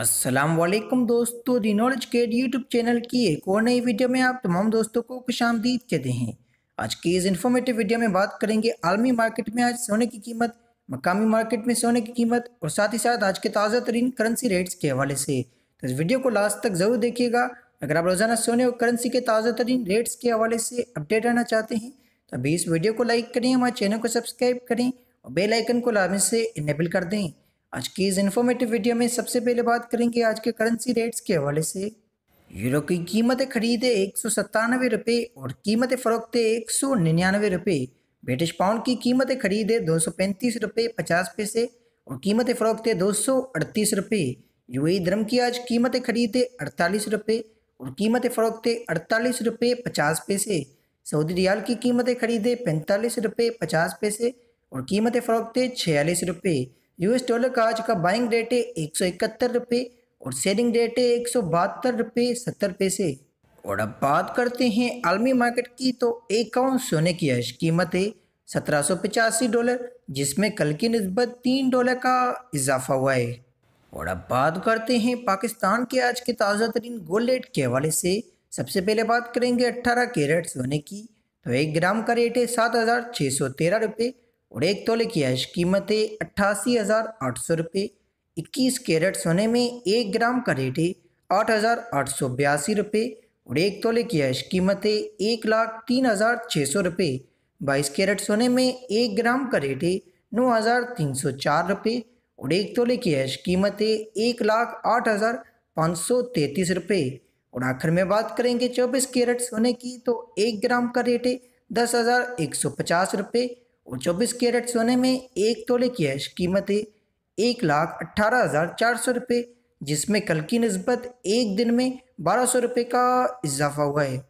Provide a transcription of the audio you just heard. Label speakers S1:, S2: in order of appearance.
S1: असलम दोस्तों the knowledge के YouTube channel की एक और नई वीडियो में आप तमाम दोस्तों को खुश आमदीद कहते हैं आज की इस इन्फॉर्मेटिव वीडियो में बात करेंगे आलमी मार्केट में आज सोने की कीमत मकामी मार्केट में सोने की कीमत और साथ ही साथ आज के ताज़ा तरीन करेंसी रेट्स के हवाले से तो इस वीडियो को लास्ट तक ज़रूर देखिएगा अगर आप रोज़ाना सोने और करेंसी के ताज़ा तरीन रेट्स के हवाले से अपडेट रहना चाहते हैं तो अभी इस वीडियो को लाइक करें हमारे चैनल को सब्सक्राइब करें और बेलाइकन को लाभ से इनेबल कर दें आज की इस इन्फॉर्मेटिव वीडियो में सबसे पहले बात करेंगे आज के करेंसी रेट्स के हवाले से यूरो की कीमतें खरीदे एक सौ सत्तानवे रुपये और कीमतें फरोख्ते एक सौ निन्यानवे रुपये ब्रिटिश पाउंड की कीमतें खरीदे दो सौ पैंतीस रुपये पचास पैसे और कीमतें फ़रोखते दो सौ अड़तीस रुपये ए धर्म की आज कीमतें खरीदे अड़तालीस रुपये और कीमतें फ़रोखते अड़तालीस रुपये पचास पैसे सऊदी रियाल की कीमतें खरीदे पैंतालीस रुपये पचास पैसे और कीमतें फरोखते छियालीस रुपये यूएस डॉलर का आज का बाइंग रेट है एक सौ इकहत्तर रुपये और सेलिंग रेट है एक सौ बहत्तर रुपये सत्तर पैसे और अब बात करते हैं आलमी मार्केट की तो एक आउंस सोने की आज कीमत है सत्रह सौ पचासी डॉलर जिसमें कल की नस्बत तीन डॉलर का इजाफा हुआ है और अब बात करते हैं पाकिस्तान के आज के ताज़ा तरीन गोल्ड रेट के हवाले से सबसे पहले बात करेंगे अट्ठारह कैरेट सोने की तो एक ग्राम का रेट है सात हज़ार छः सौ तेरह रुपये और एक तोले की कीमत कीमतें अट्ठासी हज़ार आठ सौ रुपये इक्कीस कैरेट सोने में एक ग्राम का रेट है आठ हज़ार आठ सौ बयासी रुपये और एक तोले की कीमत कीमतें एक लाख तीन हज़ार छः सौ रुपये बाईस कैरेट सोने में एक ग्राम का रेट है नौ हज़ार तीन सौ चार रुपये और एक तोले की ऐश कीमतें एक लाख आठ हज़ार पाँच सौ तैंतीस रुपये और आखिर में बात करेंगे चौबीस कैरेट सोने की तो एक ग्राम का रेट है दस हज़ार एक सौ पचास रुपये और चौबीस कैरेट सोने में एक तोले की है कीमत है एक लाख अट्ठारह हज़ार चार सौ रुपये जिसमें कल की नस्बत एक दिन में बारह सौ रुपये का इजाफा हुआ है